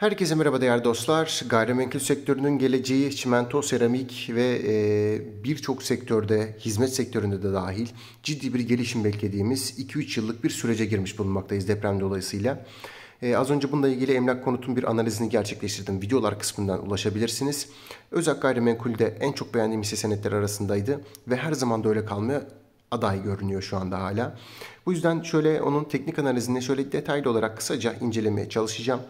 Herkese merhaba değerli dostlar. Gayrimenkul sektörünün geleceği çimento, seramik ve e, birçok sektörde, hizmet sektöründe de dahil ciddi bir gelişim beklediğimiz 2-3 yıllık bir sürece girmiş bulunmaktayız deprem dolayısıyla. E, az önce bununla ilgili emlak konutun bir analizini gerçekleştirdim. Videolar kısmından ulaşabilirsiniz. Özak gayrimenkulde en çok beğendiğim hisse senetleri arasındaydı ve her zaman da öyle kalmaya aday görünüyor şu anda hala. Bu yüzden şöyle onun teknik analizini şöyle detaylı olarak kısaca incelemeye çalışacağım.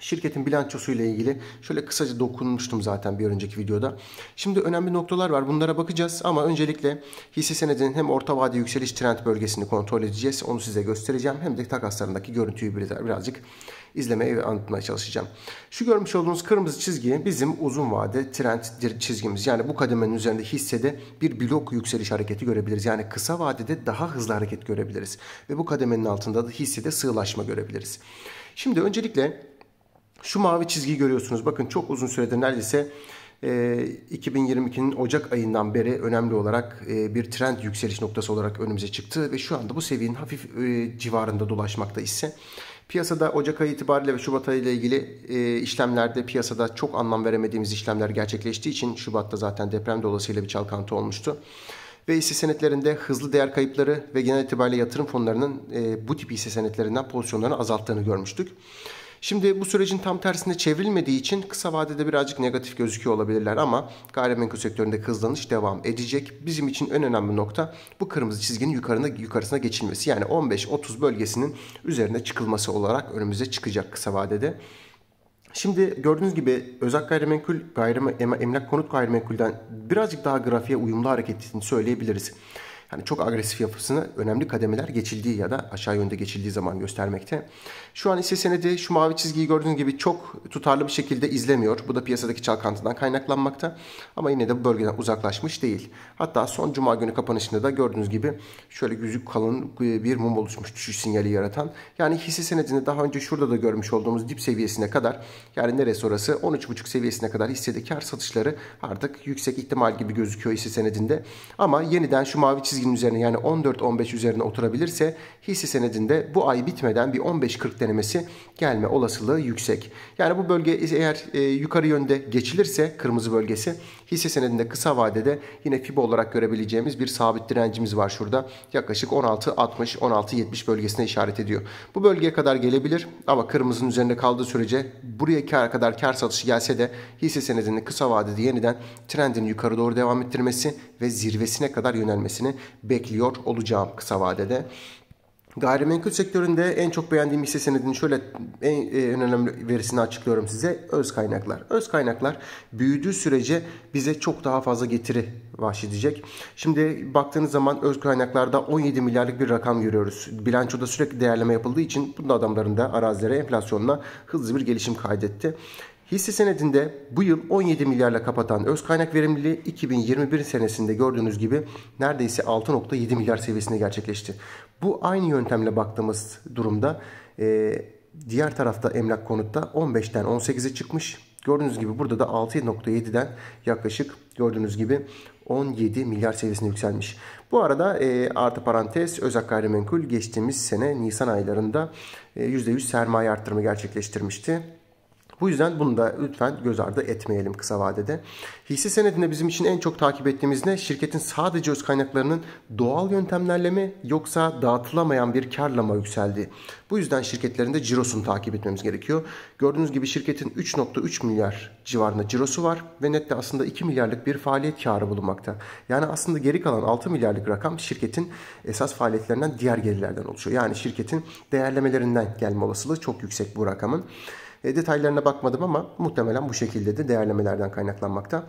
Şirketin bilançosu ile ilgili şöyle kısaca dokunmuştum zaten bir önceki videoda. Şimdi önemli noktalar var. Bunlara bakacağız ama öncelikle hisse senedinin hem orta vade yükseliş trend bölgesini kontrol edeceğiz. Onu size göstereceğim. Hem de takaslarındaki görüntüyü birazcık izlemeye ve anlatmaya çalışacağım. Şu görmüş olduğunuz kırmızı çizgi bizim uzun vade trend çizgimiz. Yani bu kademenin üzerinde hissede bir blok yükseliş hareketi görebiliriz. Yani kısa vadede daha hızlı hareket görebiliriz. Ve bu kademenin altında da hissede sığlaşma görebiliriz. Şimdi öncelikle şu mavi çizgiyi görüyorsunuz. Bakın çok uzun süredir neredeyse 2022'nin e, Ocak ayından beri önemli olarak e, bir trend yükseliş noktası olarak önümüze çıktı ve şu anda bu seviyenin hafif e, civarında dolaşmakta ise piyasada Ocak ayı itibariyle ve Şubat ayı ile ilgili işlemlerde piyasada çok anlam veremediğimiz işlemler gerçekleştiği için Şubat'ta zaten deprem dolayısıyla bir çalkantı olmuştu. Ve hisse senetlerinde hızlı değer kayıpları ve genel itibariyle yatırım fonlarının bu tip hisse senetlerinden pozisyonlarını azalttığını görmüştük. Şimdi bu sürecin tam tersine çevrilmediği için kısa vadede birazcık negatif gözüküyor olabilirler ama gayrimenkul sektöründe hızlanış devam edecek. Bizim için en önemli nokta bu kırmızı çizginin yukarına, yukarısına geçilmesi. Yani 15-30 bölgesinin üzerine çıkılması olarak önümüze çıkacak kısa vadede. Şimdi gördüğünüz gibi özel gayrimenkul, gayrim, emlak konut gayrimenkulden birazcık daha grafiğe uyumlu hareket ettiğini söyleyebiliriz. Yani çok agresif yapısını önemli kademeler geçildiği ya da aşağı yönde geçildiği zaman göstermekte. Şu an hisse senedi şu mavi çizgiyi gördüğünüz gibi çok tutarlı bir şekilde izlemiyor. Bu da piyasadaki çalkantıdan kaynaklanmakta. Ama yine de bu bölgeden uzaklaşmış değil. Hatta son cuma günü kapanışında da gördüğünüz gibi şöyle yüzük kalın bir mum oluşmuş düşüş sinyali yaratan. Yani hisse senedini daha önce şurada da görmüş olduğumuz dip seviyesine kadar yani neresi orası 13.5 seviyesine kadar hissedeki kar satışları artık yüksek ihtimal gibi gözüküyor hisse senedinde. Ama yeniden şu mavi çizgi çizginin üzerine yani 14-15 üzerine oturabilirse hisse senedinde bu ay bitmeden bir 15-40 denemesi gelme olasılığı yüksek. Yani bu bölge eğer e, yukarı yönde geçilirse kırmızı bölgesi hisse senedinde kısa vadede yine FIBO olarak görebileceğimiz bir sabit direncimiz var şurada. Yaklaşık 16-60-16-70 bölgesine işaret ediyor. Bu bölgeye kadar gelebilir ama kırmızının üzerinde kaldığı sürece buraya kar kadar kar satışı gelse de hisse senedinde kısa vadede yeniden trendin yukarı doğru devam ettirmesi ve zirvesine kadar yönelmesini bekliyor olacağım kısa vadede. Gayrimenkul sektöründe en çok beğendiğim hisse senedini şöyle en, en önemli verisini açıklıyorum size. Öz kaynaklar. Öz kaynaklar büyüdüğü sürece bize çok daha fazla getiri bahşedecek. Şimdi baktığınız zaman öz kaynaklarda 17 milyarlık bir rakam görüyoruz. Bilançoda sürekli değerleme yapıldığı için bunun adamların da arazilere enflasyonla hızlı bir gelişim kaydetti. Hisse senedinde bu yıl 17 milyarla kapatan öz kaynak verimliliği 2021 senesinde gördüğünüz gibi neredeyse 6.7 milyar seviyesinde gerçekleşti. Bu aynı yöntemle baktığımız durumda e, diğer tarafta emlak konutta 15'ten 18'e çıkmış. Gördüğünüz gibi burada da 6.7'den yaklaşık gördüğünüz gibi 17 milyar seviyesine yükselmiş. Bu arada e, artı parantez özak gayrimenkul geçtiğimiz sene Nisan aylarında e, %100 sermaye arttırımı gerçekleştirmişti. Bu yüzden bunu da lütfen göz ardı etmeyelim kısa vadede. Hisse senedinde bizim için en çok takip ettiğimiz ne? Şirketin sadece öz kaynaklarının doğal yöntemlerle mi yoksa dağıtılamayan bir karla mı yükseldi? Bu yüzden şirketlerin de cirosunu takip etmemiz gerekiyor. Gördüğünüz gibi şirketin 3.3 milyar civarında cirosu var ve nette aslında 2 milyarlık bir faaliyet karı bulunmakta. Yani aslında geri kalan 6 milyarlık rakam şirketin esas faaliyetlerinden diğer gelirlerden oluşuyor. Yani şirketin değerlemelerinden gelme olasılığı çok yüksek bu rakamın. E, detaylarına bakmadım ama muhtemelen bu şekilde de değerlemelerden kaynaklanmakta.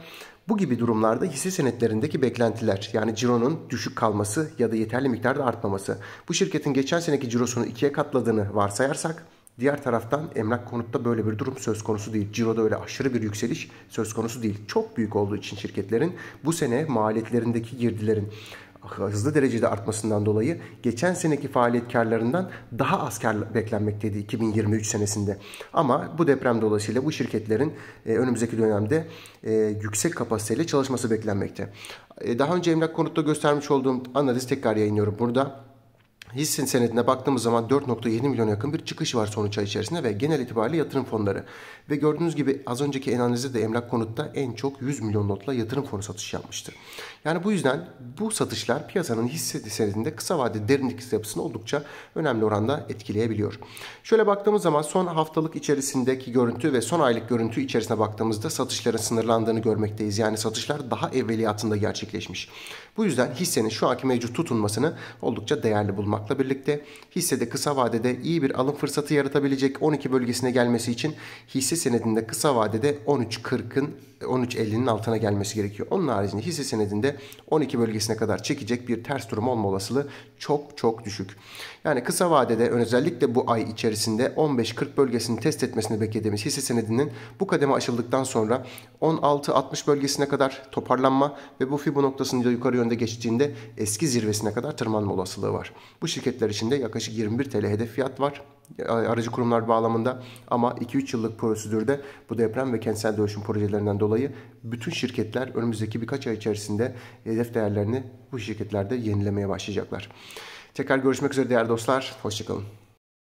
Bu gibi durumlarda hisse senetlerindeki beklentiler yani cironun düşük kalması ya da yeterli miktarda artmaması. Bu şirketin geçen seneki cirosunu ikiye katladığını varsayarsak Diğer taraftan emlak konutta böyle bir durum söz konusu değil. Ciro'da öyle aşırı bir yükseliş söz konusu değil. Çok büyük olduğu için şirketlerin bu sene maliyetlerindeki girdilerin hızlı derecede artmasından dolayı geçen seneki faaliyet karlarından daha az kar beklenmekteydi 2023 senesinde. Ama bu deprem dolayısıyla bu şirketlerin e, önümüzdeki dönemde e, yüksek kapasiteyle çalışması beklenmekte. E, daha önce emlak konutta göstermiş olduğum analiz tekrar yayınlıyorum burada hisse senedine baktığımız zaman 4.7 milyon yakın bir çıkış var sonuç ay içerisinde ve genel itibariyle yatırım fonları. Ve gördüğünüz gibi az önceki analizde de emlak konutta en çok 100 milyon notla yatırım fonu satış yapmıştır. Yani bu yüzden bu satışlar piyasanın hisse senedinde kısa vade derinlik yapısını oldukça önemli oranda etkileyebiliyor. Şöyle baktığımız zaman son haftalık içerisindeki görüntü ve son aylık görüntü içerisine baktığımızda satışların sınırlandığını görmekteyiz. Yani satışlar daha evveliyatında gerçekleşmiş. Bu yüzden hissenin şu anki mevcut tutunmasını oldukça değerli bulmakla birlikte hissede kısa vadede iyi bir alım fırsatı yaratabilecek 12 bölgesine gelmesi için hisse senedinde kısa vadede 13.40'ın 13.50'nin altına gelmesi gerekiyor. Onun haricinde hisse senedinde 12 bölgesine kadar çekecek bir ters durum olma olasılığı çok çok düşük. Yani kısa vadede özellikle bu ay içerisinde 15.40 bölgesini test etmesini beklediğimiz hisse senedinin bu kademe aşıldıktan sonra 16.60 bölgesine kadar toparlanma ve bu fibo noktasında yukarı yönde önde geçtiğinde eski zirvesine kadar tırmanma olasılığı var. Bu şirketler için de yaklaşık 21 TL hedef fiyat var e, aracı kurumlar bağlamında ama 2-3 yıllık prosedürde bu deprem ve kentsel dönüşüm projelerinden dolayı bütün şirketler önümüzdeki birkaç ay içerisinde hedef değerlerini bu şirketlerde yenilemeye başlayacaklar. Tekrar görüşmek üzere değerli dostlar. Hoşçakalın.